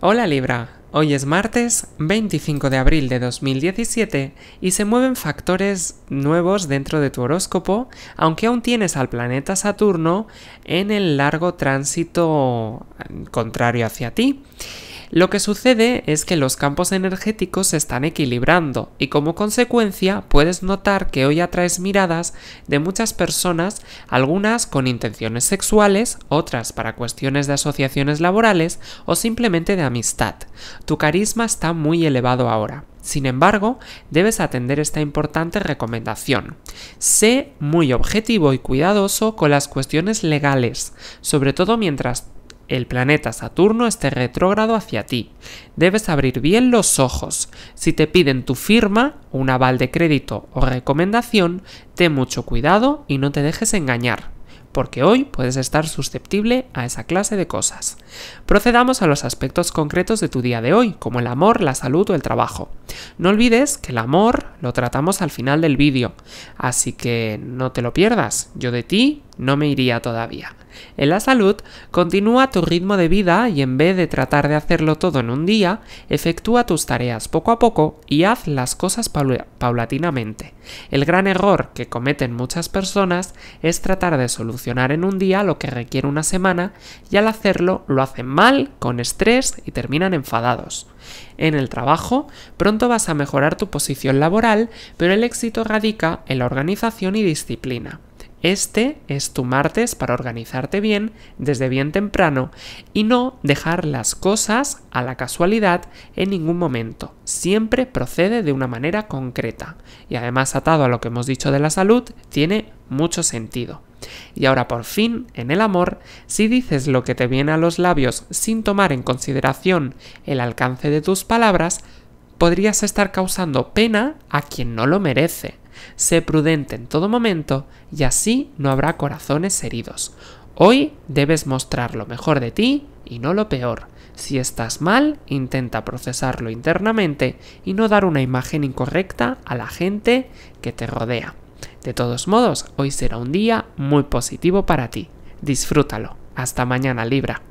Hola Libra, hoy es martes 25 de abril de 2017 y se mueven factores nuevos dentro de tu horóscopo, aunque aún tienes al planeta Saturno en el largo tránsito eh, contrario hacia ti. Lo que sucede es que los campos energéticos se están equilibrando y como consecuencia puedes notar que hoy atraes miradas de muchas personas, algunas con intenciones sexuales, otras para cuestiones de asociaciones laborales o simplemente de amistad. Tu carisma está muy elevado ahora. Sin embargo, debes atender esta importante recomendación. Sé muy objetivo y cuidadoso con las cuestiones legales, sobre todo mientras el planeta Saturno esté retrógrado hacia ti. Debes abrir bien los ojos. Si te piden tu firma, un aval de crédito o recomendación, ten mucho cuidado y no te dejes engañar porque hoy puedes estar susceptible a esa clase de cosas. Procedamos a los aspectos concretos de tu día de hoy, como el amor, la salud o el trabajo. No olvides que el amor lo tratamos al final del vídeo, así que no te lo pierdas, yo de ti no me iría todavía. En la salud, continúa tu ritmo de vida y en vez de tratar de hacerlo todo en un día, efectúa tus tareas poco a poco y haz las cosas paulatinamente. El gran error que cometen muchas personas es tratar de solucionar en un día lo que requiere una semana y al hacerlo lo hacen mal, con estrés y terminan enfadados. En el trabajo, pronto vas a mejorar tu posición laboral, pero el éxito radica en la organización y disciplina. Este es tu martes para organizarte bien desde bien temprano y no dejar las cosas a la casualidad en ningún momento. Siempre procede de una manera concreta. Y además atado a lo que hemos dicho de la salud, tiene mucho sentido. Y ahora por fin, en el amor, si dices lo que te viene a los labios sin tomar en consideración el alcance de tus palabras, podrías estar causando pena a quien no lo merece. Sé prudente en todo momento y así no habrá corazones heridos. Hoy debes mostrar lo mejor de ti y no lo peor. Si estás mal, intenta procesarlo internamente y no dar una imagen incorrecta a la gente que te rodea. De todos modos, hoy será un día muy positivo para ti. Disfrútalo. Hasta mañana, Libra.